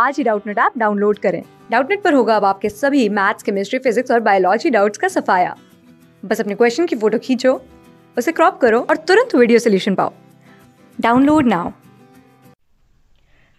आज ही Doubtnut app download करें डाउटनेट पर होगा अब आपके सभी मैथ्स केमिस्ट्री फिजिक्स और बायोलॉजी डाउट्स का सफाया बस अपने क्वेश्चन की फोटो खींचो उसे क्रॉप करो और तुरंत वीडियो सोल्यूशन पाओ download now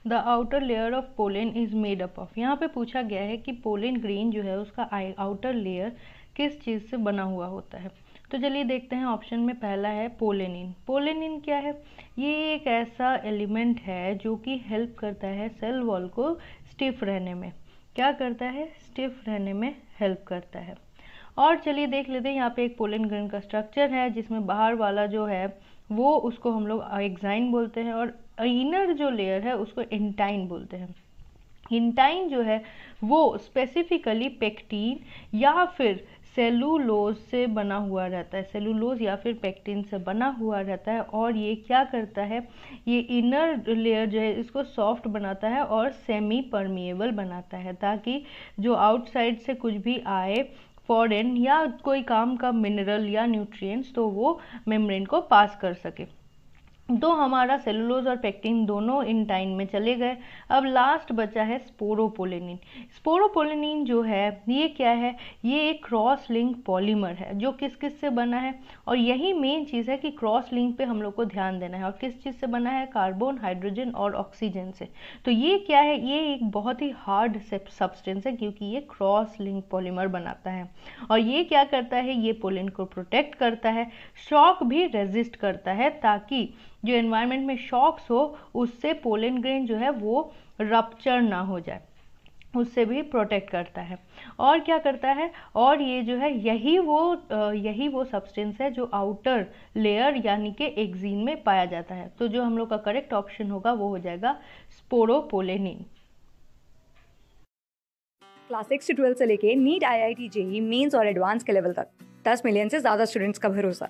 the outer layer of pollen is made up of यहाँ पे पूछा गया है कि पोलिन ग्रीन जो है उसका आउटर लेयर किस चीज़ से बना हुआ होता है तो चलिए देखते हैं ऑप्शन में पहला है पोलेनिन पोलेनिन क्या है ये एक ऐसा एलिमेंट है जो कि हेल्प करता है सेल वॉल को स्टिफ रहने में क्या करता है स्टिफ रहने में हेल्प करता है और चलिए देख लेते हैं यहाँ पे एक पोलन ग्रेन का स्ट्रक्चर है जिसमें बाहर वाला जो है वो उसको हम लोग एग्जाइन बोलते हैं और इनर जो लेयर है उसको इंटाइन बोलते हैं इंटाइन जो है वो स्पेसिफिकली पेक्टीन या फिर सेलुलोज से बना हुआ रहता है सेलुलोज या फिर पेक्टिन से बना हुआ रहता है और ये क्या करता है ये इनर लेयर जो है इसको सॉफ्ट बनाता है और सेमी परमिएबल बनाता है ताकि जो आउटसाइड से कुछ भी आए फॉरेन या कोई काम का मिनरल या न्यूट्रिएंट्स तो वो मेम्ब्रेन को पास कर सके तो हमारा सेलुलोज और पेक्टिन दोनों इन टाइम में चले गए अब लास्ट बचा है स्पोरोपोलिनिन स्पोरोपोलिनिन जो है ये क्या है ये एक क्रॉस लिंक पॉलीमर है जो किस किस से बना है और यही मेन चीज़ है कि क्रॉस लिंक पे हम लोग को ध्यान देना है और किस चीज़ से बना है कार्बन हाइड्रोजन और ऑक्सीजन से तो ये क्या है ये एक बहुत ही हार्ड सब्सटेंस है क्योंकि ये क्रॉस लिंक पॉलीमर बनाता है और ये क्या करता है ये पोलिन को प्रोटेक्ट करता है शॉक भी रेजिस्ट करता है ताकि जो एनवायरनमेंट में शॉक्स हो उससे पोलन ग्रेन जो है वो रप्चर ना हो जाए उससे भी प्रोटेक्ट करता है और क्या करता है और ये जो है यही वो यही वो सब्सटेंस है जो आउटर लेयर यानी कि एक्जीन में पाया जाता है तो जो हम लोग का करेक्ट ऑप्शन होगा वो हो जाएगा स्पोरोपोलेनिन क्लास सिक्स से ट्वेल्थ से लेके NEET I I T JEE mains और एडवांस के लेवल तक दस मिलियन से ज़्यादा स्टूडेंट्स का भरोसा